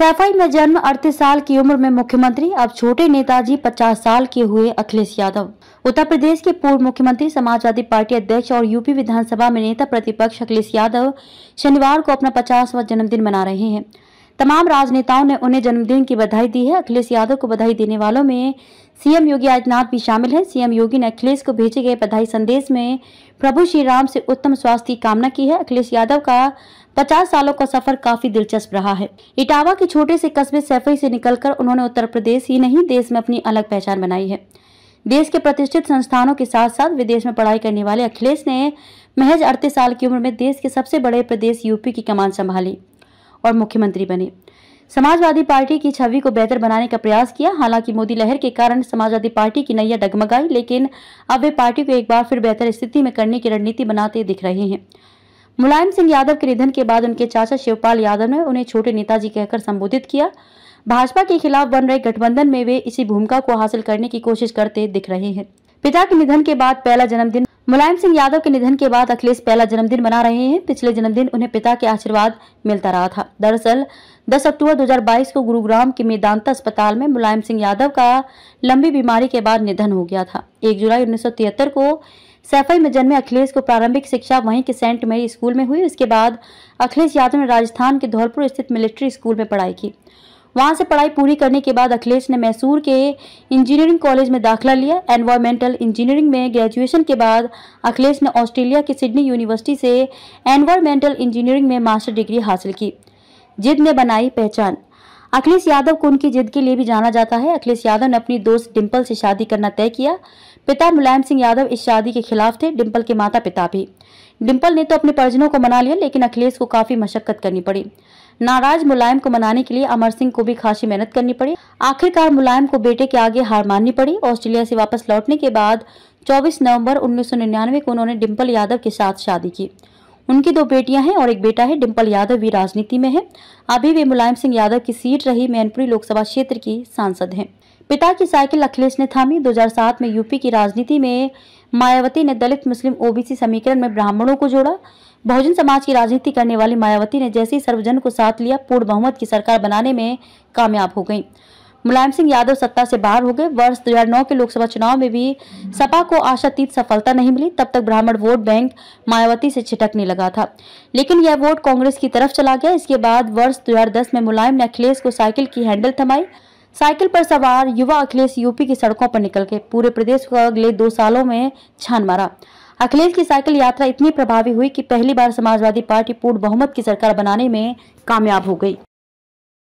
सैफई में जन्म अड़तीस साल की उम्र में मुख्यमंत्री अब छोटे नेताजी 50 साल के हुए अखिलेश यादव उत्तर प्रदेश के पूर्व मुख्यमंत्री समाजवादी पार्टी अध्यक्ष और यूपी विधानसभा में नेता प्रतिपक्ष अखिलेश यादव शनिवार को अपना पचासवा जन्मदिन मना रहे हैं तमाम राजनेताओं ने उन्हें जन्मदिन की बधाई दी है अखिलेश यादव को बधाई देने वालों में सीएम योगी आदित्यनाथ भी शामिल हैं सीएम योगी ने अखिलेश को भेजे गए बधाई संदेश में प्रभु श्री राम से उत्तम स्वास्थ्य की कामना की है अखिलेश यादव का पचास सालों का सफर काफी दिलचस्प रहा है इटावा के छोटे से कस्बे सैफई से निकलकर उन्होंने उत्तर प्रदेश ही नहीं देश में अपनी अलग पहचान बनाई है देश के प्रतिष्ठित संस्थानों के साथ साथ विदेश में पढ़ाई करने वाले अखिलेश ने महज अड़तीस साल की उम्र में देश के सबसे बड़े प्रदेश यूपी की कमान संभाली और मुख्यमंत्री बने समाजवादी पार्टी की छवि को बेहतर बनाने का प्रयास किया हालांकि मोदी लहर के कारण समाजवादी पार्टी की नैया डगमगाई लेकिन अब वे पार्टी को एक बार फिर बेहतर स्थिति में करने की रणनीति बनाते दिख रहे हैं मुलायम सिंह यादव के निधन के बाद उनके चाचा शिवपाल यादव ने उन्हें छोटे नेताजी कहकर संबोधित किया भाजपा के खिलाफ बन रहे गठबंधन में वे इसी भूमिका को हासिल करने की कोशिश करते दिख रहे हैं पिता के निधन के बाद पहला जन्मदिन मुलायम सिंह यादव के निधन के बाद अखिलेश पहला जन्मदिन मना रहे हैं पिछले जन्मदिन उन्हें पिता के आशीर्वाद मिलता रहा था दरअसल 10 अक्टूबर 2022 को गुरुग्राम के मेदांता अस्पताल में मुलायम सिंह यादव का लंबी बीमारी के बाद निधन हो गया था 1 जुलाई उन्नीस को सैफई में जन्मे अखिलेश को प्रारंभिक शिक्षा वहीं के सेंट मेरी स्कूल में हुई इसके बाद अखिलेश यादव ने राजस्थान के धौलपुर स्थित मिलिट्री स्कूल में पढ़ाई की वहाँ से पढ़ाई पूरी करने के बाद अखिलेश ने मैसूर के इंजीनियरिंग कॉलेज में दाखिला लिया एनवायरमेंटल इंजीनियरिंग में ग्रेजुएशन के बाद अखिलेश ने ऑस्ट्रेलिया की सिडनी यूनिवर्सिटी से एनवायरमेंटल इंजीनियरिंग में मास्टर डिग्री हासिल की जिद ने बनाई पहचान अखिलेश यादव को उनकी जिद के लिए भी जाना जाता है अखिलेश यादव ने अपनी दोस्त डिम्पल से शादी करना तय किया पिता मुलायम सिंह यादव इस शादी के खिलाफ थे डिम्पल के माता पिता भी डिम्पल ने तो अपने परिजनों को मना लिया लेकिन अखिलेश को काफी मशक्कत करनी पड़ी नाराज मुलायम को मनाने के लिए अमर सिंह को भी खासी मेहनत करनी पड़ी आखिरकार मुलायम को बेटे के आगे हार माननी पड़ी ऑस्ट्रेलिया से वापस लौटने के बाद 24 नवंबर 1999 को उन्होंने डिम्पल यादव के साथ शादी की उनकी दो बेटियां हैं और एक बेटा है डिम्पल यादव भी राजनीति में है अभी वे मुलायम सिंह यादव की सीट रही मैनपुरी लोकसभा क्षेत्र की सांसद है पिता की साइकिल अखिलेश ने थामी दो में यूपी की राजनीति में मायावती ने दलित मुस्लिम ओबीसी समीकरण में ब्राह्मणों को जोड़ा बहुजन समाज की राजनीति करने वाली मायावती ने जैसे ही सर्वजन को साथ लिया पूर्ण बहुमत की सरकार बनाने में कामयाब हो गई मुलायम सिंह यादव सत्ता से बाहर हो गए वर्ष 2009 के लोकसभा चुनाव में भी सपा को आशातीत सफलता नहीं मिली तब तक ब्राह्मण वोट बैंक मायावती से छिटकने लगा था लेकिन यह वोट कांग्रेस की तरफ चला गया इसके बाद वर्ष 2010 में मुलायम ने अखिलेश को साइकिल की हैंडल थमाई साइकिल पर सवार युवा अखिलेश यूपी की सड़कों पर निकल के पूरे प्रदेश को अगले दो सालों में छान मारा अखिलेश की साइकिल यात्रा इतनी प्रभावी हुई कि पहली बार समाजवादी पार्टी पूर्ण बहुमत की सरकार बनाने में कामयाब हो गई